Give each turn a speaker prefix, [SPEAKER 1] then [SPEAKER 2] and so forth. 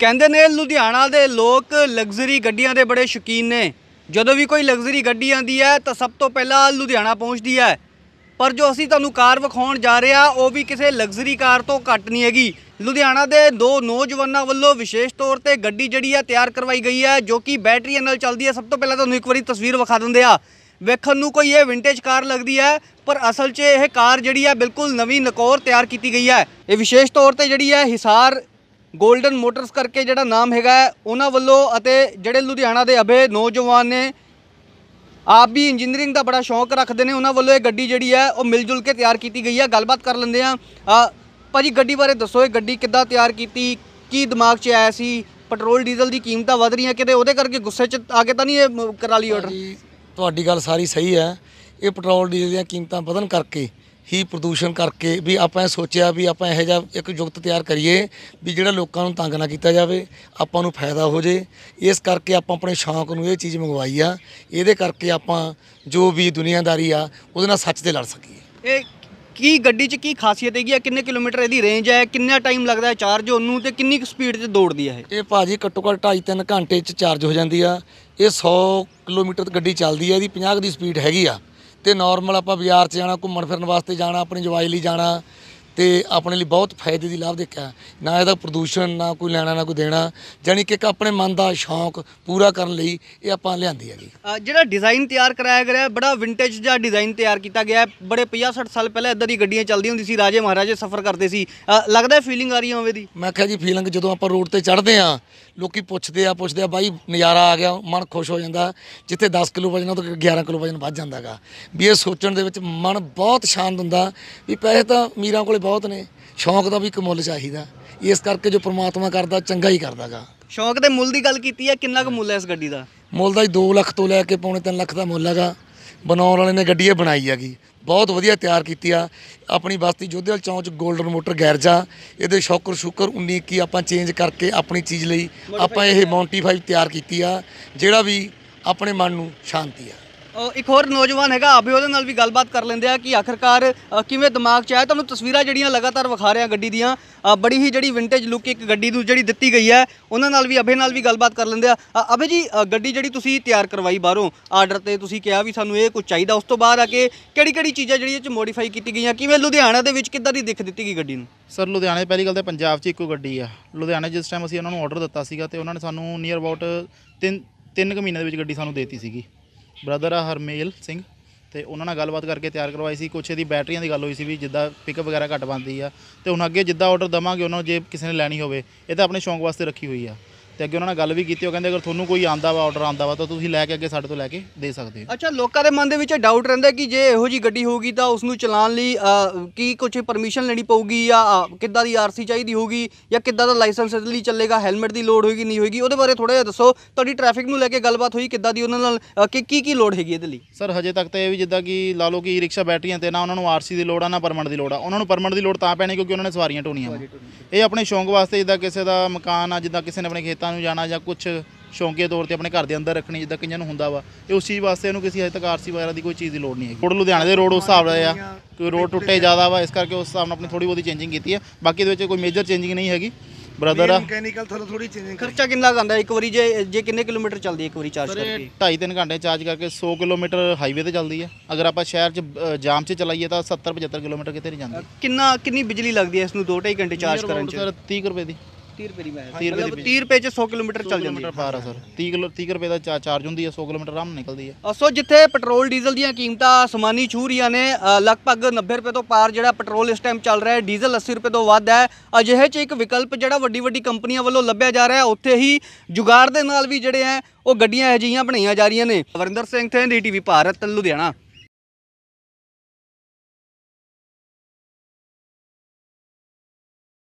[SPEAKER 1] ਕਹਿੰਦੇ ਨੇ ਲੁਧਿਆਣਾ ਦੇ ਲੋਕ ਲਗਜ਼ਰੀ ਗੱਡੀਆਂ ਦੇ ਬੜੇ ਸ਼ੌਕੀਨ ਨੇ ਜਦੋਂ ਵੀ ਕੋਈ ਲਗਜ਼ਰੀ ਗੱਡੀ ਆਂਦੀ ਹੈ ਤਾਂ ਸਭ ਤੋਂ ਪਹਿਲਾਂ ਲੁਧਿਆਣਾ ਪਹੁੰਚਦੀ ਹੈ ਪਰ ਜੋ ਅਸੀਂ ਤੁਹਾਨੂੰ ਕਾਰ ਵਿਖਾਉਣ ਜਾ ਰਹੇ ਆ ਉਹ ਵੀ ਕਿਸੇ ਲਗਜ਼ਰੀ ਕਾਰ ਤੋਂ ਘੱਟ ਨਹੀਂ ਹੈਗੀ ਲੁਧਿਆਣਾ ਦੇ ਦੋ ਨੌਜਵਾਨਾਂ ਵੱਲੋਂ ਵਿਸ਼ੇਸ਼ ਤੌਰ ਤੇ ਗੱਡੀ ਜਿਹੜੀ ਆ ਤਿਆਰ ਕਰਵਾਈ ਗਈ ਹੈ ਜੋ ਕਿ ਬੈਟਰੀਆਂ ਨਾਲ ਚੱਲਦੀ ਹੈ ਸਭ ਤੋਂ ਪਹਿਲਾਂ ਤੁਹਾਨੂੰ ਇੱਕ ਵਾਰੀ ਤਸਵੀਰ ਵਿਖਾ ਦਿੰਦੇ ਆ ਵੇਖਣ ਨੂੰ ਕੋਈ ਇਹ ਵਿੰਟੇਜ ਕਾਰ ਲੱਗਦੀ ਹੈ ਪਰ ਅਸਲ 'ਚ ਇਹ ਕਾਰ ਜਿਹੜੀ ਆ ਬਿਲਕੁਲ ਨਵੀਂ ਨਕੌਰ ਤਿਆਰ ਕੀਤੀ ਗਈ ਹੈ ਇਹ ਵਿਸ਼ੇਸ਼ ਤੌਰ ਤੇ ਜਿਹੜੀ ਹੈ ਹਿਸਾਰ ਗੋਲਡਨ ਮੋਟਰਸ ਕਰਕੇ ਜਿਹੜਾ ਨਾਮ ਹੈਗਾ ਉਹਨਾਂ ਵੱਲੋਂ ਅਤੇ ਜਿਹੜੇ ਲੁਧਿਆਣਾ ਦੇ ਅਬੇ ਨੌਜਵਾਨ ਨੇ ਆਪ ਵੀ ਇੰਜੀਨੀਅਰਿੰਗ ਦਾ ਬੜਾ ਸ਼ੌਂਕ ਰੱਖਦੇ ਨੇ ਉਹਨਾਂ ਵੱਲੋਂ ਇਹ ਗੱਡੀ ਜਿਹੜੀ ਹੈ ਉਹ ਮਿਲ ਜੁਲ ਕੇ ਤਿਆਰ ਕੀਤੀ ਗਈ ਹੈ ਗੱਲਬਾਤ ਕਰ ਲੈਂਦੇ ਆ ਭਾਜੀ ਗੱਡੀ ਬਾਰੇ ਦੱਸੋ ਇਹ ਗੱਡੀ ਕਿੱਦਾਂ ਤਿਆਰ ਕੀਤੀ ਕੀ ਦਿਮਾਗ 'ਚ ਆਇਆ ਸੀ ਪੈਟਰੋਲ ਡੀਜ਼ਲ ਦੀ ਕੀਮਤਾਂ ਵਧ ਰਹੀਆਂ ਕਿਤੇ ਉਹਦੇ ਕਰਕੇ ਗੁੱਸੇ 'ਚ ਆ ਕੇ ਤਾਂ ਨਹੀਂ ਇਹ ਕਰਾ ਲਈ ਆਰਡਰ
[SPEAKER 2] ਤੁਹਾਡੀ ਗੱਲ ਸਾਰੀ ਸਹੀ ਹੈ ਇਹ ਪੈਟਰੋਲ ਡੀਜ਼ਲ ਦੀਆਂ ਕੀਮਤਾਂ ਵਧਣ ਕਰਕੇ ਹੀ ਪ੍ਰਦੂਸ਼ਣ ਕਰਕੇ ਵੀ ਆਪਾਂ ਇਹ ਸੋਚਿਆ ਵੀ ਆਪਾਂ ਇਹੋ ਜਿਹਾ ਇੱਕ ਯੁਗਤ ਤਿਆਰ ਕਰੀਏ ਵੀ ਜਿਹੜਾ ਲੋਕਾਂ ਨੂੰ ਤੰਗ ਨਾ ਕੀਤਾ ਜਾਵੇ ਆਪਾਂ ਨੂੰ ਫਾਇਦਾ ਹੋ ਜੇ ਇਸ ਕਰਕੇ ਆਪਾਂ ਆਪਣੇ ਸ਼ੌਂਕ ਨੂੰ ਇਹ ਚੀਜ਼ ਮੰਗਵਾਈ ਆ ਇਹਦੇ ਕਰਕੇ ਆਪਾਂ ਜੋ ਵੀ ਦੁਨੀਆਦਾਰੀ ਆ ਉਹਦੇ ਨਾਲ ਸੱਚ ਤੇ ਲੜ ਸਕੀਏ ਇਹ ਕੀ ਗੱਡੀ
[SPEAKER 1] 'ਚ ਕੀ ਖਾਸੀਅਤ ਹੈਗੀ ਆ ਕਿੰਨੇ ਕਿਲੋਮੀਟਰ ਇਹਦੀ ਰੇਂਜ ਹੈ ਕਿੰਨਾ ਟਾਈਮ ਲੱਗਦਾ ਹੈ ਚਾਰਜ ਹੋਣ ਨੂੰ ਤੇ ਕਿੰਨੀ ਕੁ ਸਪੀਡ 'ਚ ਦੌੜਦੀ
[SPEAKER 2] ਹੈ ਇਹ ਇਹ ਭਾਜੀ ਘੱਟੋ ਘੱਟ 2.5-3 ਘੰਟੇ 'ਚ ਚਾਰਜ ਹੋ ਜਾਂਦੀ ਆ ਇਹ 100 ਕਿਲੋਮੀਟਰ ਗੱਡੀ ਚੱਲਦੀ ਆ ਇਹਦੀ 50 ਦੀ ਸਪੀਡ ਹੈਗੀ ਆ ਤੇ ਨਾਰਮਲ ਆਪਾਂ ਬਾਜ਼ਾਰ 'ਚ ਜਾਣਾ ਘੁੰਮਣ ਫਿਰਨ ਵਾਸਤੇ ਜਾਣਾ ਆਪਣੀ ਜਵਾਈ ਲਈ ਜਾਣਾ ਤੇ ਆਪਣੇ ਲਈ ਬਹੁਤ ਫਾਇਦੇ ਦੀ ਲਾਭ ਦੇਖਿਆ ਨਾ ਇਹਦਾ ਪ੍ਰਦੂਸ਼ਣ ਨਾ ਕੋਈ ਲੈਣਾ ਨਾ ਕੋਈ ਦੇਣਾ ਜਾਨੀ ਕਿ ਇੱਕ ਆਪਣੇ ਮਨ ਦਾ ਸ਼ੌਂਕ ਪੂਰਾ ਕਰਨ ਲਈ ਇਹ ਆਪਾਂ ਲਿਆਂਦੀ ਹੈ ਜੀ ਜਿਹੜਾ
[SPEAKER 1] ਡਿਜ਼ਾਈਨ ਤਿਆਰ ਕਰਾਇਆ ਗਿਆ ਬੜਾ ਵਿੰਟੇਜ ਜਿਹਾ ਡਿਜ਼ਾਈਨ ਤਿਆਰ ਕੀਤਾ ਗਿਆ ਬੜੇ 50 60 ਸਾਲ ਪਹਿਲਾਂ ਇਦਾਂ ਦੀ ਗੱਡੀਆਂ ਚੱਲਦੀਆਂ
[SPEAKER 2] ਹੁੰਦੀ ਸੀ ਰਾਜੇ ਮਹਾਰਾਜੇ ਸਫ਼ਰ ਕਰਦੇ ਸੀ ਲੱਗਦਾ ਫੀਲਿੰਗ ਆ ਰਹੀ ਹੋਵੇ ਦੀ ਮੈਂ ਕਿਹਾ ਜੀ ਫੀਲਿੰਗ ਜਦੋਂ ਆਪਾਂ ਰੋਡ ਤੇ ਚੜ੍ਹਦੇ ਆ ਲੋਕੀ ਪੁੱਛਦੇ ਆ ਪੁੱਛਦੇ ਆ ਬਾਈ ਨਜ਼ਾਰਾ ਆ ਗਿਆ ਮਨ ਖੁਸ਼ ਹੋ ਜਾਂਦਾ ਜਿੱਥੇ 10 ਕਿਲੋ ਵਜਨ ਤੋਂ 11 ਕਿਲੋ ਵਜਨ ਵੱਧ ਜਾਂਦਾਗਾ ਵੀ ਇਹ ਸੋਚਣ ਦੇ ਵਿੱਚ ਮਨ ਬਹੁਤ ਸ਼ਾਂਤ ਹੁੰਦਾ ਵੀ ਪੈਸੇ ਤਾਂ ਮੀਰਾ ਕੋਲੇ ਬਹੁਤ ਨੇ ਸ਼ੌਂਕ ਦਾ ਵੀ ਇੱਕ ਮੁੱਲ ਚਾਹੀਦਾ ਇਸ ਕਰਕੇ ਜੋ ਪ੍ਰਮਾਤਮਾ ਕਰਦਾ ਚੰਗਾ ਹੀ ਕਰਦਾਗਾ ਸ਼ੌਂਕ ਦੇ ਮੁੱਲ ਦੀ ਗੱਲ ਕੀਤੀ ਆ ਕਿੰਨਾ ਕੁ ਮੁੱਲ ਹੈ ਇਸ ਗੱਡੀ ਦਾ ਮੁੱਲ ਦਾ ਹੀ 2 ਲੱਖ ਤੋਂ ਲੈ ਕੇ ਪੌਣੇ 3 ਲੱਖ ਦਾ ਮੁੱਲ ਹੈਗਾ ਬਣਾਉਣ ਵਾਲੇ ਨੇ ਗੱਡੀ ਇਹ ਬਣਾਈ ਹੈਗੀ ਬਹੁਤ ਵਧੀਆ ਤਿਆਰ ਕੀਤੀ ਆ ਆਪਣੀ ਬਸਤੀ ਜੋਧੇਵਾਲ ਚੌਂਚ 골ਡਨ ਮੋਟਰ ਗੈਰਜਾ ਇਹਦੇ ਸ਼ੌਕਰ ਸ਼ੁਕਰ 19 ਕੀ ਆਪਾਂ ਚੇਂਜ ਕਰਕੇ ਆਪਣੀ ਚੀਜ਼ ਲਈ ਆਪਾਂ ਇਹ ਮੌਂਟੀਫਾਈ ਤਿਆਰ ਕੀਤੀ ਆ ਜਿਹੜਾ ਵੀ ਆਪਣੇ ਮਨ ਨੂੰ ਸ਼ਾਂਤੀ ਆ
[SPEAKER 1] ਇੱਕ ਹੋਰ ਨੌਜਵਾਨ ਹੈਗਾ ਵੀ ਉਹਦੇ ਨਾਲ ਵੀ ਗੱਲਬਾਤ ਕਰ ਲੈਂਦੇ ਆ ਕਿ ਆਖਰਕਾਰ ਕਿਵੇਂ ਦਿਮਾਗ 'ਚ ਆਇਆ ਤੁਹਾਨੂੰ ਤਸਵੀਰਾਂ ਜਿਹੜੀਆਂ ਲਗਾਤਾਰ ਵਿਖਾ ਰਿਹਾ ਗੱਡੀ ਦੀਆਂ ਬੜੀ ਹੀ ਜਿਹੜੀ ਵਿੰਟੇਜ ਲੁੱਕ ਇੱਕ ਗੱਡੀ ਨੂੰ ਜਿਹੜੀ ਦਿੱਤੀ ਗਈ ਹੈ ਉਹਨਾਂ ਨਾਲ ਵੀ ਅਭੇ ਨਾਲ ਵੀ ਗੱਲਬਾਤ ਕਰ ਲੈਂਦੇ ਆ ਅਭੇ ਜੀ ਗੱਡੀ ਜਿਹੜੀ ਤੁਸੀਂ ਤਿਆਰ ਕਰਵਾਈ ਬਾਹਰੋਂ ਆਰਡਰ ਤੇ ਤੁਸੀਂ ਕਿਹਾ ਵੀ ਸਾਨੂੰ ਇਹ ਕੁਝ ਚਾਹੀਦਾ ਉਸ ਤੋਂ ਬਾਅਦ ਆ ਕੇ ਕਿਹੜੀ ਕਿਹੜੀ ਚੀਜ਼ਾਂ ਜਿਹੜੀਆਂ ਚ ਮੋਡੀਫਾਈ ਕੀਤੀ ਗਈਆਂ ਕਿਵੇਂ ਲੁਧਿਆਣਾ
[SPEAKER 3] ਦੇ ਵਿੱਚ ਕਿੱਦਾਂ ਦੀ ਦਿੱਖ ਦਿੱਤੀ ਗਈ ਗੱਡੀ ਨੂੰ ਸਰ ਲੁਧਿਆਣੇ ਪਹਿਲੀ ਗੱਲ ਤਾਂ ਪੰਜਾਬ 'ਚ ਇੱਕੋ ਗੱਡੀ ਆ ਲੁਧਿਆਣੇ ਜਿਸ ਟਾਈਮ ਅਸੀਂ ਉਹਨਾਂ ਨੂੰ ਆਰਡਰ ਦਿੱਤਾ ਸੀਗਾ ਤੇ ਉਹਨਾਂ ਨੇ ਸਾਨੂੰ ਨੀਅਰ ਅਬਾਊਟ 3 3 ਕੁ ਮਹੀਨੇ ਦੇ ਵਿੱਚ ਗੱਡੀ ਸਾਨੂੰ ਦੇਤੀ ਸੀਗੀ ਬ੍ਰਦਰ ਆ ਹਰਮੇਲ ਸਿੰਘ ਤੇ ਉਹਨਾਂ ਨਾਲ ਗੱਲਬਾਤ ਕਰਕੇ ਤਿਆਰ ਕਰਵਾਈ ਸੀ ਕੁਛ ਇਹਦੀ ਬੈਟਰੀਆਂ ਦੀ ਗੱਲ ਹੋਈ ਸੀ ਵੀ ਜਿੱਦਾਂ ਪਿਕਅਪ ਵਗੈਰਾ ਘੱਟ ਬੰਦੀ ਆ ਤੇ ਹੁਣ ਅੱਗੇ ਜਿੱਦਾਂ ਆਰਡਰ ਦਵਾਂਗੇ ਉਹਨਾਂ ਨੂੰ ਜੇ ਕਿਸੇ ਨੇ ਲੈਣੀ ਹੋਵੇ ਇਹ ਤਾਂ ਆਪਣੇ ਸ਼ੌਂਕ ਵਾਸਤੇ ਰੱਖੀ ਹੋਈ ਆ ਤੇ ਅੱਗੇ ਉਹਨਾਂ ਨਾਲ ਗੱਲ ਵੀ ਕੀਤੀ ਉਹ ਕਹਿੰਦੇ ਅਗਰ ਤੁਹਾਨੂੰ ਕੋਈ ਆਂਦਾ ਵਾ ਆਰਡਰ ਆਂਦਾ ਵਾ ਤਾਂ ਤੁਸੀਂ ਲੈ ਕੇ ਅੱਗੇ ਸਾਡੇ ਤੋਂ ਲੈ ਕੇ ਦੇ
[SPEAKER 1] ਸਕਦੇ ਹੋ ਅੱਛਾ ਲੋਕਾਂ ਦੇ ਮਨ ਦੇ ਵਿੱਚ ਡਾਊਟ ਰਹਿੰਦਾ ਕਿ ਜੇ ਇਹੋ ਜੀ ਗੱਡੀ ਹੋਊਗੀ ਤਾਂ ਉਸ ਨੂੰ ਚਲਾਉਣ ਲਈ ਕੀ ਕੁਝ ਪਰਮਿਸ਼ਨ ਲੈਣੀ ਪਊਗੀ ਜਾਂ ਕਿੱਦਾਂ ਦੀ ਆਰਸੀ ਚਾਹੀਦੀ ਹੋਊਗੀ ਜਾਂ ਕਿੱਦਾਂ ਦਾ ਲਾਇਸੈਂਸ ਇਸ ਲਈ ਚੱਲੇਗਾ ਹੈਲਮਟ ਦੀ ਲੋੜ ਹੋਏਗੀ ਨਹੀਂ ਹੋਏਗੀ ਉਹਦੇ ਬਾਰੇ ਥੋੜਾ ਜਿਹਾ ਦੱਸੋ ਤੁਹਾਡੀ ਟ੍ਰੈਫਿਕ ਨੂੰ ਲੈ ਕੇ ਗੱਲਬਾਤ ਹੋਈ ਕਿੱਦਾਂ ਦੀ ਉਹਨਾਂ ਨਾਲ ਕਿ ਕੀ ਕੀ ਲੋੜ ਹੈਗੀ ਇਹਦੇ ਲਈ
[SPEAKER 3] ਸਰ ਹਜੇ ਤੱਕ ਤਾਂ ਇਹ ਵੀ ਜਿੱਦਾਂ ਕਿ ਲਾ ਲਓ ਕਿ ਰਿਕਸ਼ਾ ਬੈਟਰੀਆਂ ਤੇ ਨਾ ਉਹਨਾਂ ਨੂੰ ਆਰਸੀ ਦੀ ਲੋੜ ਆ ਨਾ ਪਰਮਿਟ ਦੀ ਲੋੜ ਆ ਉਹਨਾਂ ਨੂੰ ਪਰਮਿਟ ਦੀ ਲੋੜ ਤਾਂ ਪੈਣੀ ਕਿਉਂਕਿ ਉਹਨਾਂ ਨੇ ਸਵਾਰੀਆਂ ਢੋਣੀਆਂ ਇਹ ਆਪਣੇ ਸ਼ੌਂਕ ਵਾਸਤੇ ਜਿੱਦਾਂ ਕਿਸੇ ਦਾ ਮਕਾਨ ਆ ਜਿੱਦਾਂ ਕਿਸੇ ਨੇ ਆਪਣੇ ਖੇਤਾਂ 'ਚ ਰਾਜਸਥਾਨ ਨੂੰ ਜਾਣਾ ਜਾਂ ਕੁਝ ਸ਼ੌਂਕੇ ਤੌਰ ਤੇ ਆਪਣੇ ਘਰ ਦੇ ਅੰਦਰ ਰੱਖਣੀ ਜਿੱਦਾਂ ਕਈਆਂ ਨੂੰ ਹੁੰਦਾ ਵਾ ਇਹ ਉਸ ਚੀਜ਼ ਵਾਸਤੇ ਇਹਨੂੰ ਕਿਸੇ ਹਜੇ ਵਗੈਰਾ ਦੀ ਕੋਈ ਚੀਜ਼ ਦੀ ਲੋੜ ਨਹੀਂ ਹੈਗੀ ਰੋਡ ਲੁਧਿਆਣੇ ਦੇ ਰੋਡ ਉਸ ਹਿਸਾਬ ਦਾ ਆ ਕਿ ਰੋਡ ਟੁੱਟੇ ਜ਼ਿਆਦਾ ਵਾ ਇਸ ਕਰਕੇ ਉਸ ਹਿਸਾਬ ਨਾਲ ਆਪਣੀ ਥੋੜੀ ਬਹੁਤੀ ਚੇਂਜਿੰਗ ਕੀਤੀ ਹੈ ਬਾਕੀ ਦੇ ਵਿੱਚ ਕੋਈ ਮੇਜਰ ਚੇਂਜਿੰਗ ਨਹੀਂ ਹੈਗੀ ਬ੍ਰਦਰ ਆ
[SPEAKER 2] ਮਕੈਨੀਕਲ ਥੋੜਾ ਥੋੜੀ ਚੇਂਜਿੰਗ
[SPEAKER 3] ਖਰਚਾ ਕਿੰਨਾ ਜਾਂਦਾ ਇੱਕ ਵਾਰੀ ਜੇ ਜੇ ਕਿੰਨੇ ਕਿਲੋਮੀਟਰ ਚੱਲਦੀ ਇੱਕ ਵਾਰੀ ਚਾਰਜ ਕਰਕੇ 2.5-3 ਘੰਟੇ ਚਾਰਜ ਕਰਕੇ 100 ਕਿਲੋਮੀਟਰ ਹਾਈਵੇ ਤੇ ਚੱਲਦੀ ਹੈ ਅਗਰ ਆਪਾਂ ਸ਼ਹਿਰ 'ਚ ਜਾਮ 'ਚ ਚਲਾਈਏ ਤਾਂ 70-75 ਕਿਲੋਮੀਟਰ ਕਿਤੇ ਨਹੀਂ ਜਾਂਦੀ ਕਿੰਨਾ ਕਿੰਨੀ ਬਿਜਲੀ ਲੱਗਦੀ ਹੈ ਇਸ ਨੂੰ 2.5 ਘੰਟੇ ਚਾਰਜ ਕਰਨ 'ਚ 30 ਰੁਪਏ ਦੀ 30 ਰੁਪਏ 30 ਰੁਪਏ ਚ 100 ਕਿਲੋਮੀਟਰ ਚੱਲ ਜਾਂਦੀ ਹੈ 30 ਕਿਲੋ 30 ਰੁਪਏ ਦਾ ਚਾਰਜ ਹੁੰਦੀ ਹੈ 100 ਕਿਲੋਮੀਟਰ ਨਿਕਲਦੀ
[SPEAKER 1] ਹੈ ਜਿੱਥੇ ਪੈਟਰੋਲ ਡੀਜ਼ਲ ਦੀਆਂ ਕੀਮਤਾਂ ਅਸਮਾਨੀ ਛੂ ਨੇ ਲਗਭਗ 90 ਰੁਪਏ ਤੋਂ ਪਾਰ ਜਿਹੜਾ ਪੈਟਰੋਲ ਇਸ ਟਾਈਮ ਚੱਲ ਰਿਹਾ ਹੈ ਡੀਜ਼ਲ 80 ਰੁਪਏ ਤੋਂ ਵੱਧ ਹੈ ਅਜਿਹੇ 'ਚ ਇੱਕ ਵਿਕਲਪ ਜਿਹੜਾ ਵੱਡੀ ਵੱਡੀ ਕੰਪਨੀਆਂ ਵੱਲੋਂ ਲੱਭਿਆ ਜਾ ਰਿਹਾ ਹੈ ਉੱਥੇ ਹੀ ਜੁਗਾੜ ਦੇ ਨਾਲ ਵੀ ਜਿਹੜੇ ਆ ਉਹ ਗੱਡੀਆਂ ਅਜਿਹੀਆਂ ਬਣਾਈਆਂ ਜਾ ਰਹੀਆਂ ਨੇ ਵਰਿੰਦਰ ਸਿੰਘ
[SPEAKER 2] ਥੇਂਦੀ ਟੀਵੀ ਭਾਰਤ ਲੁਧਿਆਣਾ